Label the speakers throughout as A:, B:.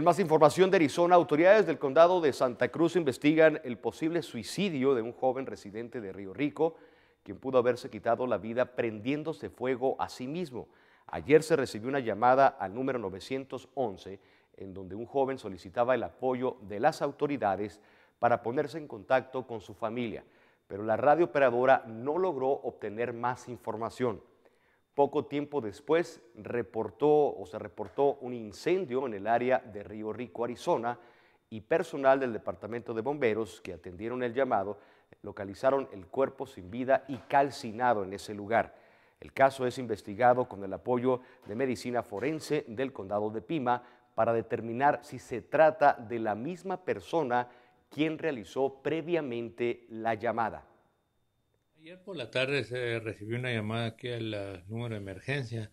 A: En más información de Arizona, autoridades del condado de Santa Cruz investigan el posible suicidio de un joven residente de Río Rico, quien pudo haberse quitado la vida prendiéndose fuego a sí mismo. Ayer se recibió una llamada al número 911 en donde un joven solicitaba el apoyo de las autoridades para ponerse en contacto con su familia, pero la radio operadora no logró obtener más información. Poco tiempo después reportó o se reportó un incendio en el área de Río Rico, Arizona, y personal del Departamento de Bomberos que atendieron el llamado localizaron el cuerpo sin vida y calcinado en ese lugar. El caso es investigado con el apoyo de medicina forense del condado de Pima para determinar si se trata de la misma persona quien realizó previamente la llamada.
B: Ayer por la tarde se recibió una llamada aquí al número de emergencia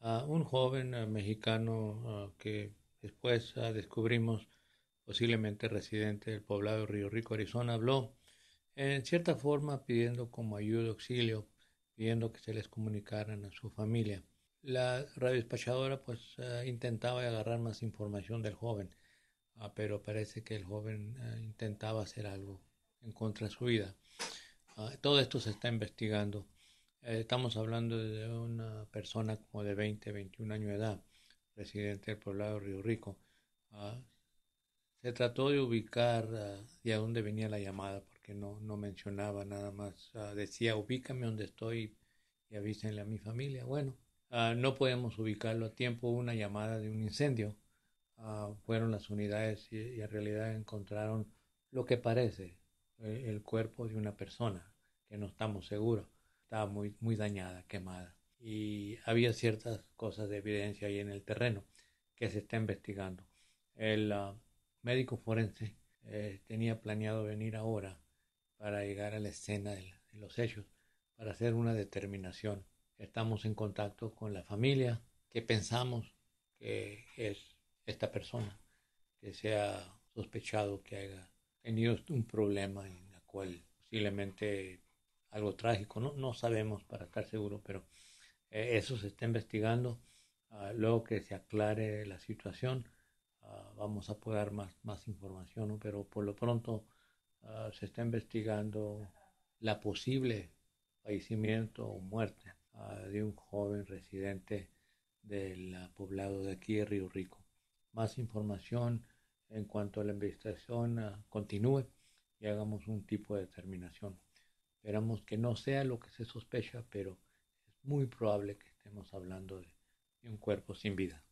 B: a un joven eh, mexicano eh, que después ah, descubrimos posiblemente residente del poblado de Río Rico, Arizona, habló en cierta forma pidiendo como ayuda auxilio, pidiendo que se les comunicaran a su familia. La radiospachadora pues eh, intentaba agarrar más información del joven, ah, pero parece que el joven intentaba hacer algo en contra de su vida. Ah, todo esto se está investigando. Eh, estamos hablando de una persona como de 20, 21 años de edad, residente del poblado de Río Rico. Ah, se trató de ubicar de ah, dónde venía la llamada, porque no, mencionaba nada más. decía, ubícame donde estoy y avísenle a mi familia. Bueno, no podemos ubicarlo a tiempo. Una llamada de un incendio. fueron las unidades y en realidad encontraron lo que parece el cuerpo de una persona, que no estamos seguros. Estaba muy, muy dañada, quemada. Y había ciertas cosas de evidencia ahí en el terreno que se está investigando. El ah, médico forense eh, tenía planeado venir ahora para llegar a la escena de, los hechos, para hacer una determinación. Estamos en contacto con la familia, que pensamos que es esta persona que se ha sospechado que haya tenido un problema en la cual posiblemente algo trágico, no, no sabemos para estar seguro, pero eh, eso se está investigando. Ah, luego que se aclare la situación, ah, vamos a poder dar más, más información, pero por lo pronto ah, se está investigando la posible fallecimiento o muerte de un joven residente del poblado de aquí de Río Rico. Más información en cuanto a la investigación continúe y hagamos un tipo de determinación. Esperamos que no sea lo que se sospecha, pero es muy probable que estemos hablando de un cuerpo sin vida.